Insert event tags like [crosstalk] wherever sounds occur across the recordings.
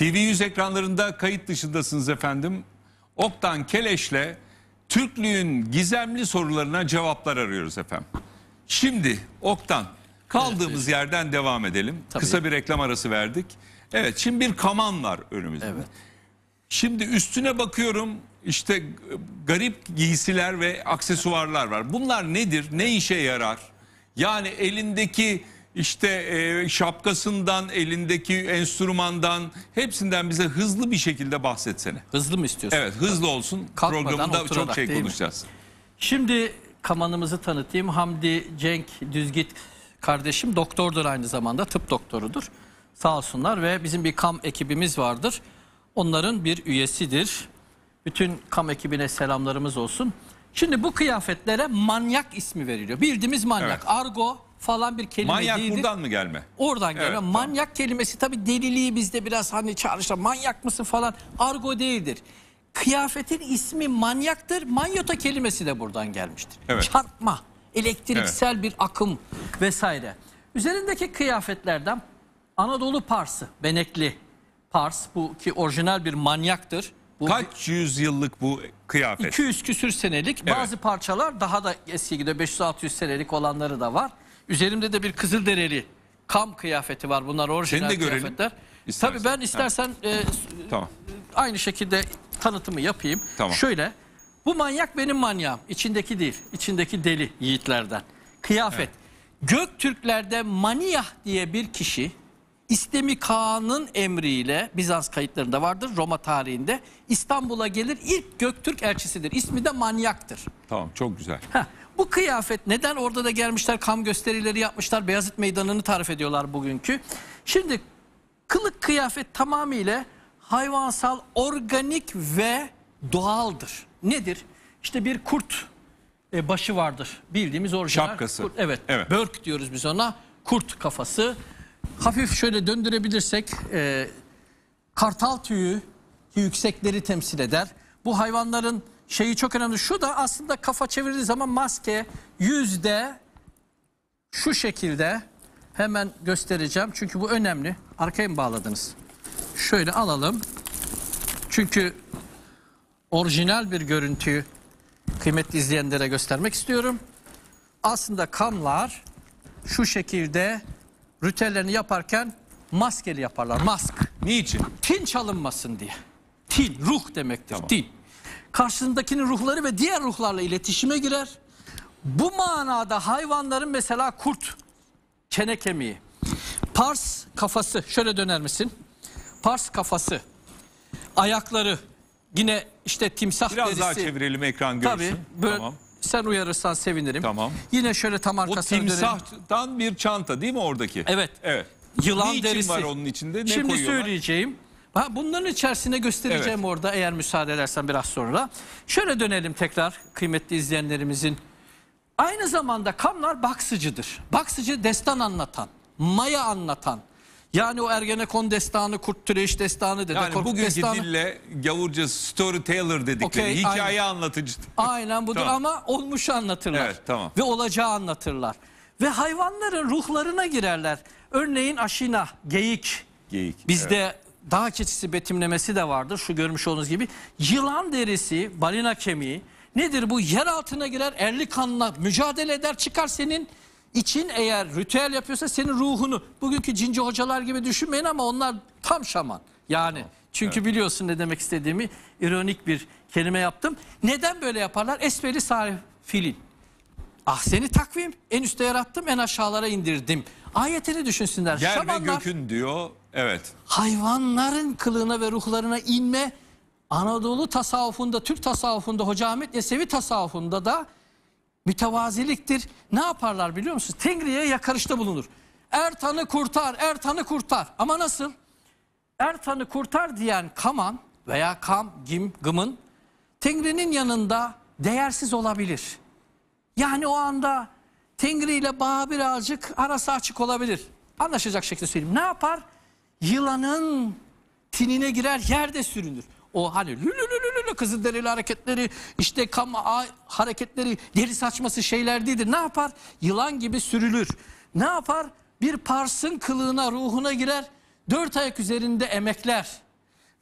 TV100 ekranlarında kayıt dışındasınız efendim. Oktan Keleş'le Türklüğün gizemli sorularına cevaplar arıyoruz efendim. Şimdi Oktan kaldığımız evet. yerden devam edelim. Tabii. Kısa bir reklam arası verdik. Evet şimdi bir kaman var önümüzde. Evet. Şimdi üstüne bakıyorum işte garip giysiler ve aksesuarlar var. Bunlar nedir? Ne işe yarar? Yani elindeki işte e, şapkasından, elindeki enstrümandan hepsinden bize hızlı bir şekilde bahsetsene. Hızlı mı istiyorsun? Evet hızlı olsun. Kalkmadan Programında oturarak, çok şey konuşacağız. Şimdi kamanımızı tanıtayım. Hamdi Cenk Düzgit kardeşim doktordur aynı zamanda tıp doktorudur. Sağ olsunlar ve bizim bir kam ekibimiz vardır. Onların bir üyesidir. Bütün kam ekibine selamlarımız olsun. Şimdi bu kıyafetlere manyak ismi veriliyor. Bildiğimiz manyak. Evet. Argo falan bir kelime Manyak değildir. buradan mı gelme? Oradan gelme. Evet, manyak kelimesi tabii deliliği bizde biraz hani çağrışlar. Manyak mısın falan argo değildir. Kıyafetin ismi manyaktır. Manyota kelimesi de buradan gelmiştir. Evet. Çarpma, elektriksel bir akım vesaire. Üzerindeki kıyafetlerden Anadolu Parsı, benekli Pars bu ki orijinal bir manyaktır. Bu Kaç yüzyıllık bu kıyafet? 200 küsür senelik bazı parçalar daha da eski gidiyor 500-600 senelik olanları da var. Üzerimde de bir Kızıldereli kam kıyafeti var. Bunlar orijinal kıyafetler. İstersen. Tabii ben istersen e, Tamam. aynı şekilde tanıtımı yapayım. Tamam. Şöyle bu manyak benim manyağım. İçindeki değil. içindeki deli yiğitlerden. Kıyafet. Göktürklerde maniyah diye bir kişi İstemi Kağan'ın emriyle Bizans kayıtlarında vardır Roma tarihinde İstanbul'a gelir ilk Göktürk elçisidir. İsmi de manyaktır. Tamam çok güzel. Heh, bu kıyafet neden orada da gelmişler kam gösterileri yapmışlar Beyazıt Meydanı'nı tarif ediyorlar bugünkü. Şimdi kılık kıyafet tamamıyla hayvansal, organik ve doğaldır. Nedir? İşte bir kurt e, başı vardır. Bildiğimiz orijinal. Şapkası. Kurt, evet, evet. Börk diyoruz biz ona. Kurt kafası. Hafif şöyle döndürebilirsek e, kartal tüyü yüksekleri temsil eder. Bu hayvanların şeyi çok önemli. Şu da aslında kafa çevirdiği zaman maske yüzde şu şekilde hemen göstereceğim. Çünkü bu önemli. Arkaya mı bağladınız? Şöyle alalım. Çünkü orijinal bir görüntüyü kıymetli izleyenlere göstermek istiyorum. Aslında kamlar şu şekilde rütelerini yaparken maskeli yaparlar. Mask. Niçin? Tin çalınmasın diye. Tin, ruh demektir. Tamam. Tin karşısındakinin ruhları ve diğer ruhlarla iletişime girer. Bu manada hayvanların mesela kurt çene kemiği, pars kafası şöyle döner misin? Pars kafası, ayakları yine işte timsah Biraz derisi. daha çevirelim ekran görsün. Tabii böyle tamam. sen uyarırsan sevinirim. Tamam. Yine şöyle tam arkasını dönelim. O timsahtan bir çanta değil mi oradaki? Evet. Evet. Yılan Niçin derisi. var onun içinde? Ne Şimdi koyuyorlar? söyleyeceğim. Ha, bunların içerisine göstereceğim evet. orada eğer müsaade edersen biraz sonra. Şöyle dönelim tekrar kıymetli izleyenlerimizin. Aynı zamanda kamlar baksıcıdır. Baksıcı destan anlatan, maya anlatan, yani o Ergenekon destanı, Kurt Türeş destanı, Dede yani hani Korkut bugünkü destanı. dille gavurca storyteller dedikleri okay, hikaye aynen. anlatıcı. Aynen budur tamam. ama olmuş anlatırlar. Evet, tamam. Ve olacağı anlatırlar. Ve hayvanların ruhlarına girerler. Örneğin aşina, geyik. Geyik. Bizde evet. Daha keçisi betimlemesi de vardır şu görmüş olduğunuz gibi. Yılan derisi, balina kemiği nedir bu? Yer altına girer, erli kanla mücadele eder çıkar senin için eğer ritüel yapıyorsa senin ruhunu. Bugünkü cinci hocalar gibi düşünmeyin ama onlar tam şaman. Yani çünkü evet. biliyorsun ne demek istediğimi ironik bir kelime yaptım. Neden böyle yaparlar? Esbeli sarfilin. Ah seni takvim en üste yarattım en aşağılara indirdim. Ayetini düşünsünler. Yer Şamanlar, ve gökün diyor Evet. Hayvanların kılığına ve ruhlarına inme Anadolu tasavvufunda, Türk tasavvufunda, Hoca Ahmet Yesevi tasavvufunda da mütevaziliktir. Ne yaparlar biliyor musunuz? Tengri'ye yakarışta bulunur. Ertan'ı kurtar, Ertan'ı kurtar. Ama nasıl? Ertan'ı kurtar diyen Kaman veya Kam, Gim, Gım'ın Tengri'nin yanında değersiz olabilir. Yani o anda Tengri ile bağ birazcık arası açık olabilir. Anlaşacak şekilde söyleyeyim. Ne yapar? yılanın tinine girer yerde sürünür. O hani lülülülülü kızılderili hareketleri işte kama hareketleri geri saçması şeyler değildir. Ne yapar? Yılan gibi sürülür. Ne yapar? Bir parsın kılığına ruhuna girer. Dört ayak üzerinde emekler.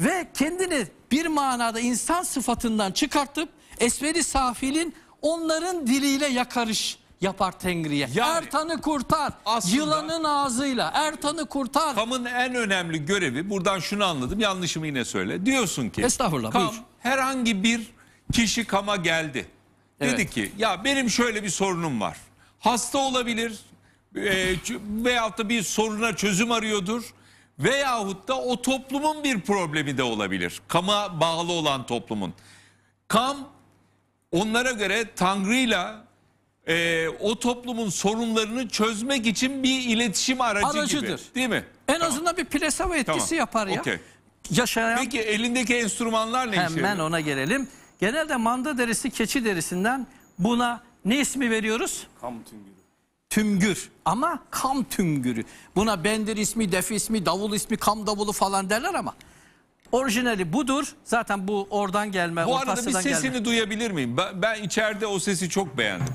Ve kendini bir manada insan sıfatından çıkartıp esmeri safilin onların diliyle yakarış yapar Tengri'ye. Yani, Ertan'ı kurtar. Aslında, Yılanın ağzıyla Ertan'ı kurtar. Kam'ın en önemli görevi buradan şunu anladım. Yanlışımı yine söyle. Diyorsun ki. Estağfurullah. Kam buyur. herhangi bir kişi Kam'a geldi. Evet. Dedi ki ya benim şöyle bir sorunum var. Hasta olabilir e, veyahut da bir soruna çözüm arıyordur. Veyahut da o toplumun bir problemi de olabilir. Kam'a bağlı olan toplumun. Kam onlara göre Tangri'yle e, o toplumun sorunlarını çözmek için bir iletişim aracı Aracıdır. gibi. Değil mi? En tamam. azından bir plasava etkisi tamam. yapar ya. Okay. Yaşayan... Peki elindeki enstrümanlar ne Hemen işe ona gelelim. Genelde manda derisi keçi derisinden buna ne ismi veriyoruz? Kam tüngürü. Tüngür, ama kam tüngürü. Buna bendir ismi, def ismi, davul ismi, kam davulu falan derler ama orijinali budur. Zaten bu oradan gelme, Bu arada bir sesini gelme. duyabilir miyim? Ben, ben içeride o sesi çok beğendim.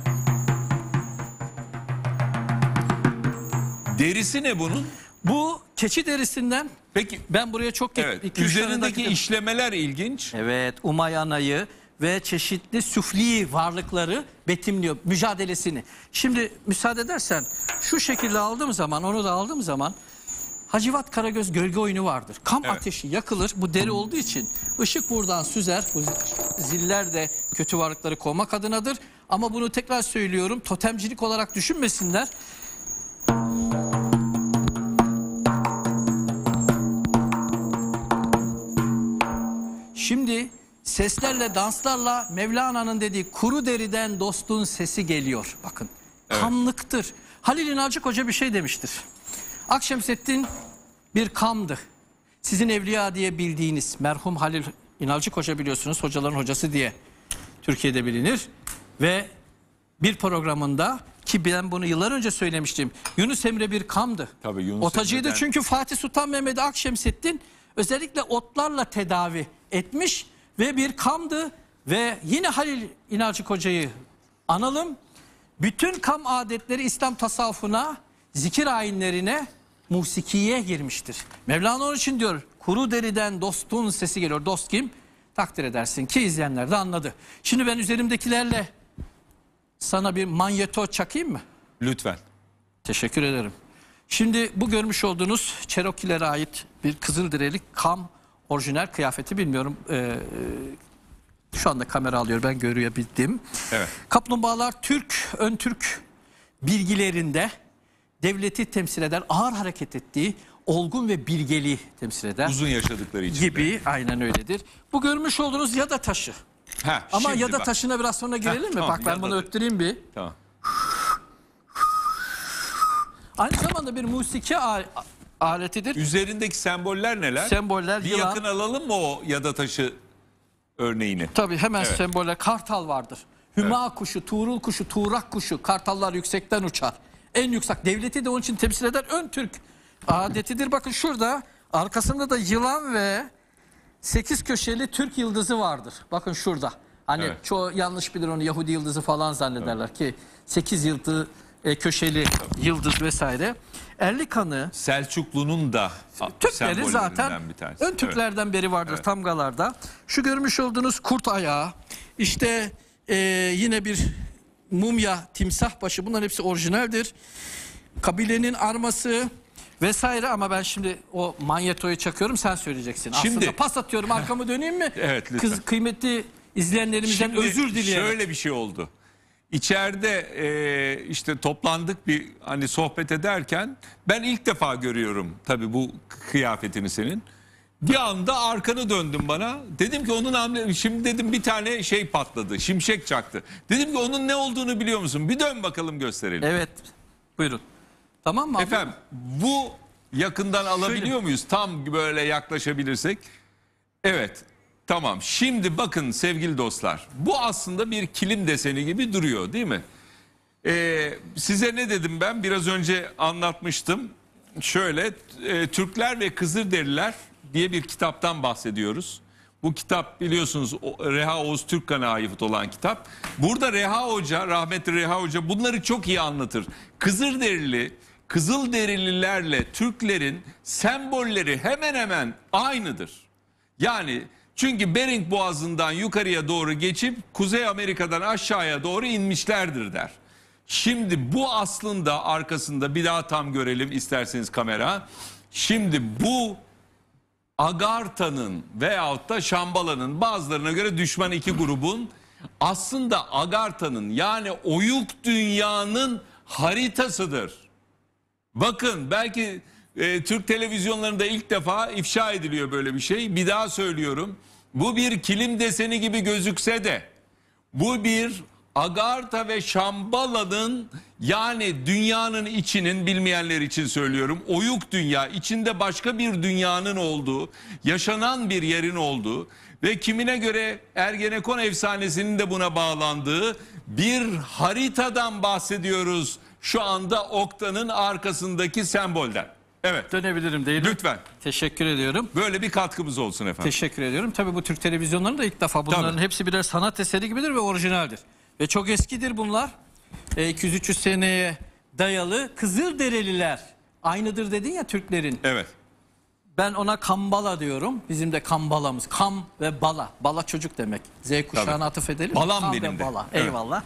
Derisi ne bunun? Bu keçi derisinden Peki ben buraya çok evet, iki, üzerindeki işlemeler ilginç. Evet Umay Ana'yı ve çeşitli süfli varlıkları betimliyor mücadelesini. Şimdi müsaade edersen şu şekilde aldığım zaman onu da aldığım zaman Hacivat Karagöz gölge oyunu vardır. Kam Evet. ateşi yakılır bu deri olduğu için ışık buradan süzer. Bu ziller de kötü varlıkları kovmak adınadır. Ama bunu tekrar söylüyorum totemcilik olarak düşünmesinler. Şimdi seslerle, danslarla Mevlana'nın dediği kuru deriden dostun sesi geliyor. Bakın evet. kamlıktır. Halil İnalcık Hoca bir şey demiştir. Akşemseddin bir kamdı. Sizin evliya diye bildiğiniz merhum Halil İnalcık Hoca biliyorsunuz hocaların hocası diye Türkiye'de bilinir. Ve bir programında ki ben bunu yıllar önce söylemiştim. Yunus Emre bir kamdı. Tabii Yunus Otacıydı Emre'den... çünkü Fatih Sultan Mehmet Akşemseddin özellikle otlarla tedavi etmiş ve bir kamdı ve yine Halil İnalcık Hoca'yı analım. Bütün kam adetleri İslam tasavvufuna, zikir ayinlerine, musikiye girmiştir. Mevlana onun için diyor kuru deriden dostun sesi geliyor. Dost kim? Takdir edersin ki izleyenler de anladı. Şimdi ben üzerimdekilerle sana bir manyeto çakayım mı? Lütfen. Teşekkür ederim. Şimdi bu görmüş olduğunuz Çerokilere ait bir kızıl kızılderelik kam orijinal kıyafeti bilmiyorum. Ee, şu anda kamera alıyor ben görebildim. Evet. Kaplumbağalar Türk, ön Türk bilgilerinde devleti temsil eden ağır hareket ettiği olgun ve bilgeliği temsil eder. Uzun yaşadıkları için. Gibi aynen öyledir. Bu görmüş olduğunuz ya da taşı. Ha, Ama ya da taşına biraz sonra girelim ha, mi? Tamam, bak ben bunu da... öttüreyim bir. Tamam. Aynı zamanda bir musiki aletidir. Üzerindeki semboller neler? Semboller Bir yılan. yakın alalım mı o yada taşı örneğini? Tabii hemen evet. semboller. Kartal vardır. Hüma evet. kuşu, tuğrul kuşu, tuğrak kuşu. Kartallar yüksekten uçar. En yüksek devleti de onun için temsil eden ön Türk adetidir. Bakın şurada arkasında da yılan ve sekiz köşeli Türk yıldızı vardır. Bakın şurada. Hani evet. çoğu yanlış bilir onu Yahudi yıldızı falan zannederler evet. ki sekiz yıldız e, köşeli yıldız vesaire. Erlikan'ı Selçuklu'nun da Türkleri zaten bir tanesi. ön Türklerden evet. beri vardır evet. Tamgalarda. Şu görmüş olduğunuz kurt ayağı, işte e, yine bir mumya, timsah başı bunların hepsi orijinaldir. Kabilenin arması, vesaire ama ben şimdi o manyetoyu çakıyorum sen söyleyeceksin. Şimdi, Aslında pas atıyorum arkamı döneyim mi? [laughs] evet lütfen. Kız, kıymetli izleyenlerimizden şimdi, özür dileyelim. Şöyle bir şey oldu. İçeride e, işte toplandık bir hani sohbet ederken ben ilk defa görüyorum tabii bu kıyafetini senin. Bir anda arkanı döndüm bana. Dedim ki onun hamle şimdi dedim bir tane şey patladı. Şimşek çaktı. Dedim ki onun ne olduğunu biliyor musun? Bir dön bakalım gösterelim. Evet. Buyurun. Tamam mı? abi? bu yakından alabiliyor muyuz? Tam böyle yaklaşabilirsek. Evet. Tamam şimdi bakın sevgili dostlar bu aslında bir kilim deseni gibi duruyor değil mi? Ee, size ne dedim ben biraz önce anlatmıştım. Şöyle e, Türkler ve Kızılderililer diye bir kitaptan bahsediyoruz. Bu kitap biliyorsunuz Reha Oğuz Türkkan'a ait olan kitap. Burada Reha Hoca, rahmetli Reha Hoca bunları çok iyi anlatır. Kızılderili, Kızılderililerle Türklerin sembolleri hemen hemen aynıdır. Yani çünkü Bering Boğazı'ndan yukarıya doğru geçip Kuzey Amerika'dan aşağıya doğru inmişlerdir der. Şimdi bu aslında arkasında bir daha tam görelim isterseniz kamera. Şimdi bu Agarta'nın veyahut da Şambala'nın bazılarına göre düşman iki grubun aslında Agarta'nın yani oyuk dünyanın haritasıdır. Bakın belki e, Türk televizyonlarında ilk defa ifşa ediliyor böyle bir şey. Bir daha söylüyorum. Bu bir kilim deseni gibi gözükse de bu bir Agarta ve Şambala'nın yani dünyanın içinin bilmeyenler için söylüyorum oyuk dünya içinde başka bir dünyanın olduğu yaşanan bir yerin olduğu ve kimine göre Ergenekon efsanesinin de buna bağlandığı bir haritadan bahsediyoruz şu anda Okta'nın arkasındaki sembolden. Evet. Dönebilirim değil mi? Lütfen. Teşekkür ediyorum. Böyle bir katkımız olsun efendim. Teşekkür ediyorum. Tabii bu Türk televizyonlarında ilk defa bunların Tabii. hepsi birer sanat eseri gibidir ve orijinaldir. Ve çok eskidir bunlar. E, 200-300 seneye dayalı Kızılderililer aynıdır dedin ya Türklerin. Evet. Ben ona kambala diyorum. Bizim de kambalamız. Kam ve bala. Bala çocuk demek. Z kuşağına Tabii. atıf edelim. Balam Kam benim ve de. bala. Evet. Eyvallah.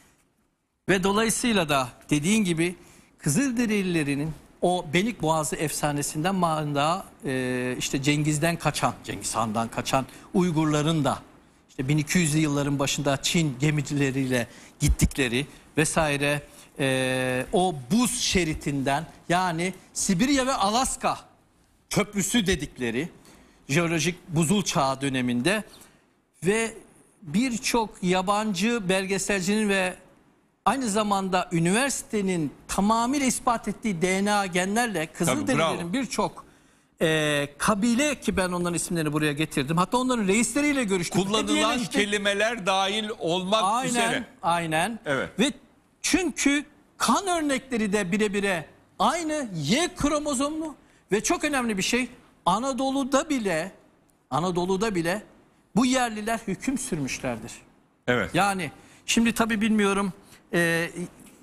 [laughs] ve dolayısıyla da dediğin gibi Kızılderililerinin o Belik Boğazı efsanesinden manda e, işte Cengiz'den kaçan, Cengiz Han'dan kaçan Uygurların da işte 1200'lü yılların başında Çin gemileriyle gittikleri vesaire e, o buz şeritinden yani Sibirya ve Alaska köprüsü dedikleri jeolojik buzul çağı döneminde ve birçok yabancı belgeselcinin ve aynı zamanda üniversitenin tamamıyla ispat ettiği DNA genlerle Kızılderililerin birçok e, kabile ki ben onların isimlerini buraya getirdim. Hatta onların reisleriyle görüştüm Kullanılan işte, kelimeler dahil olmak aynen, üzere. Aynen. Evet. Ve çünkü kan örnekleri de birebire aynı Y kromozomlu ve çok önemli bir şey Anadolu'da bile Anadolu'da bile bu yerliler hüküm sürmüşlerdir. Evet. Yani şimdi tabii bilmiyorum e,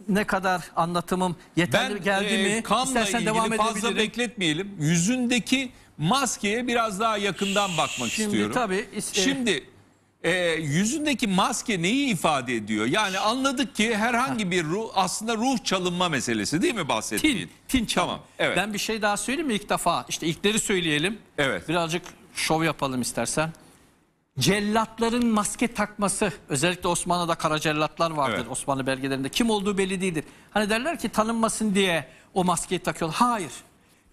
ne kadar anlatımım yeterli ben, geldi e, mi? Kamla İstersen devam fazla bekletmeyelim. Yüzündeki maskeye biraz daha yakından bakmak Şimdi, istiyorum. Tabii, e, Şimdi e, yüzündeki maske neyi ifade ediyor? Yani anladık ki herhangi bir ruh aslında ruh çalınma meselesi değil mi bahsettiğin? Tin, tin çalın. Tamam, evet. Ben bir şey daha söyleyeyim mi ilk defa? İşte ilkleri söyleyelim. Evet. Birazcık şov yapalım istersen cellatların maske takması özellikle Osmanlı'da kara cellatlar vardır evet. Osmanlı belgelerinde kim olduğu belli değildir. Hani derler ki tanınmasın diye o maskeyi takıyor. Hayır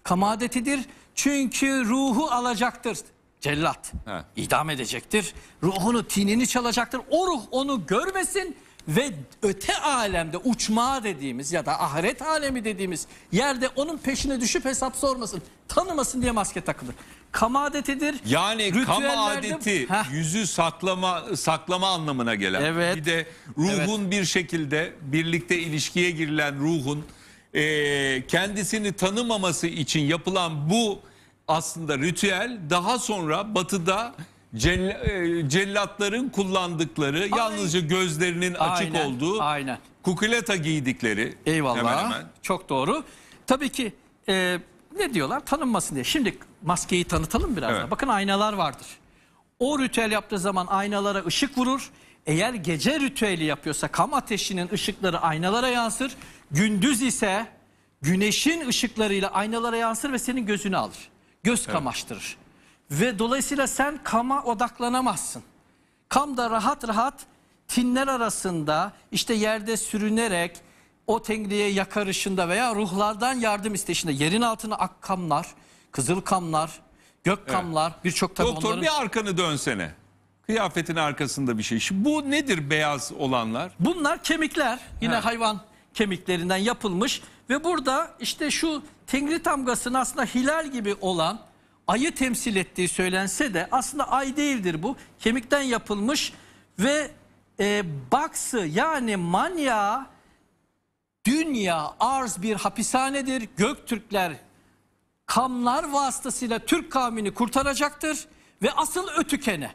kamadetidir çünkü ruhu alacaktır cellat. Evet. idam edecektir. Ruhunu tinini çalacaktır. O ruh onu görmesin ve öte alemde uçma dediğimiz ya da ahiret alemi dediğimiz yerde onun peşine düşüp hesap sormasın. Tanımasın diye maske takılır. kama adetidir Yani kama adeti Heh. yüzü saklama saklama anlamına gelen. Evet. Bir de ruhun evet. bir şekilde birlikte ilişkiye girilen ruhun e, kendisini tanımaması için yapılan bu aslında ritüel daha sonra batıda cell, e, cellatların kullandıkları Ay. yalnızca gözlerinin açık olduğu aynen. kukuleta giydikleri. Eyvallah. Hemen hemen. Çok doğru. Tabii ki e, ne diyorlar tanınmasın diye. Şimdi maskeyi tanıtalım biraz evet. da. Bakın aynalar vardır. O ritüel yaptığı zaman aynalara ışık vurur. Eğer gece ritüeli yapıyorsa kam ateşinin ışıkları aynalara yansır. Gündüz ise güneşin ışıklarıyla aynalara yansır ve senin gözünü alır. Göz evet. kamaştırır. Ve dolayısıyla sen kama odaklanamazsın. Kam da rahat rahat tinler arasında işte yerde sürünerek o Tengri'ye yakarışında veya ruhlardan yardım isteşinde yerin altına ak kamlar, kızıl kamlar, gök kamlar evet. birçok tabi Doktor onların... bir arkanı dönsene. Kıyafetin arkasında bir şey. Şimdi bu nedir beyaz olanlar? Bunlar kemikler. Yine He. hayvan kemiklerinden yapılmış ve burada işte şu Tengri tamgasının aslında hilal gibi olan ayı temsil ettiği söylense de aslında ay değildir bu. Kemikten yapılmış ve e, baksı yani manya dünya arz bir hapishanedir. Göktürkler kamlar vasıtasıyla Türk kavmini kurtaracaktır ve asıl ötükene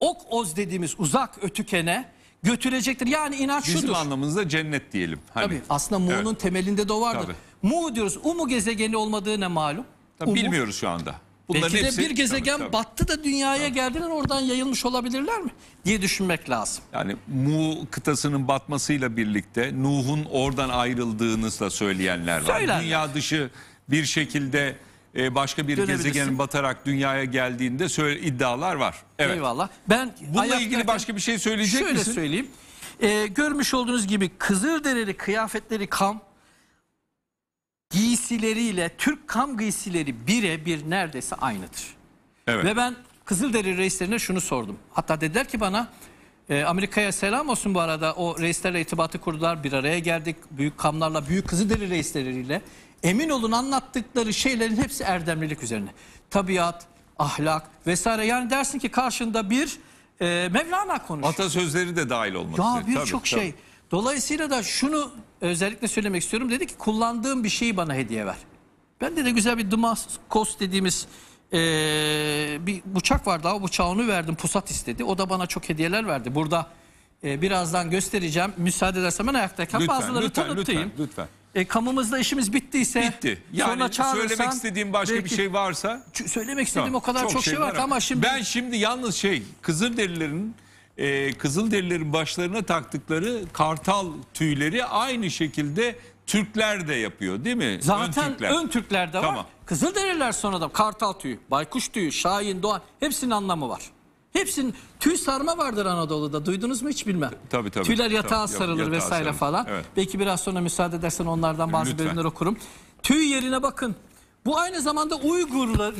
ok oz dediğimiz uzak ötükene götürecektir. Yani inanç Bizim şudur. Bizim anlamımızda cennet diyelim. Hani. Tabii aslında Mu'nun evet. temelinde de o vardır. Tabii. Mu diyoruz. Umu gezegeni olmadığı ne malum? Tabii Umut. bilmiyoruz şu anda. Bunların Belki de hepsi, bir gezegen tabii, tabii. battı da dünyaya tabii. geldiler oradan yayılmış olabilirler mi diye düşünmek lazım. Yani Mu kıtasının batmasıyla birlikte Nuh'un oradan ayrıldığını da söyleyenler var. Söylenler. Dünya dışı bir şekilde e, başka bir gezegenin batarak dünyaya geldiğinde söyle, iddialar var. Evet. Eyvallah. Ben Bununla ilgili başka bir şey söyleyecek şöyle misin? Şöyle söyleyeyim. Ee, görmüş olduğunuz gibi Kızılderili kıyafetleri kamp giysileriyle Türk kam giysileri birebir neredeyse aynıdır. Evet. Ve ben Kızılderi reislerine şunu sordum. Hatta dediler ki bana e, Amerika'ya selam olsun bu arada o reislerle irtibatı kurdular bir araya geldik büyük kamlarla büyük Kızılderi reisleriyle. Emin olun anlattıkları şeylerin hepsi erdemlilik üzerine. Tabiat, ahlak vesaire yani dersin ki karşında bir e, Mevlana konuşuyor. Atasözleri de dahil olması üzere. Ya birçok şey. Dolayısıyla da şunu özellikle söylemek istiyorum. Dedi ki kullandığım bir şeyi bana hediye ver. Ben de güzel bir Damaskos dediğimiz e, bir bıçak vardı. O bıçağı onu verdim. Pusat istedi. O da bana çok hediyeler verdi. Burada e, birazdan göstereceğim. Müsaade edersen ben ayaktayken lütfen, bazıları lütfen, tanıtayım. Lütfen, lütfen. E, kamımızda işimiz bittiyse Bitti. Yani sonra çağırırsan, söylemek istediğim başka belki, bir şey varsa. Söylemek istediğim tamam, o kadar çok, çok şey, şey var ama şimdi. Ben şimdi yalnız şey Kızılderililerin e, Kızılderililerin başlarına taktıkları kartal tüyleri aynı şekilde Türkler de yapıyor değil mi? Zaten ön Türkler, ön Türkler de var. Tamam. Kızılderililer sonra da kartal tüyü, baykuş tüyü, şahin, doğan hepsinin anlamı var. Hepsinin tüy sarma vardır Anadolu'da. Duydunuz mu hiç bilmem. E, tabii tabii. Tüyler yatağa tabii, sarılır yatağa vesaire sarılır. falan. Evet. Belki biraz sonra müsaade edersen onlardan bazı Lütfen. bölümler okurum. Tüy yerine bakın. Bu aynı zamanda Uygurlar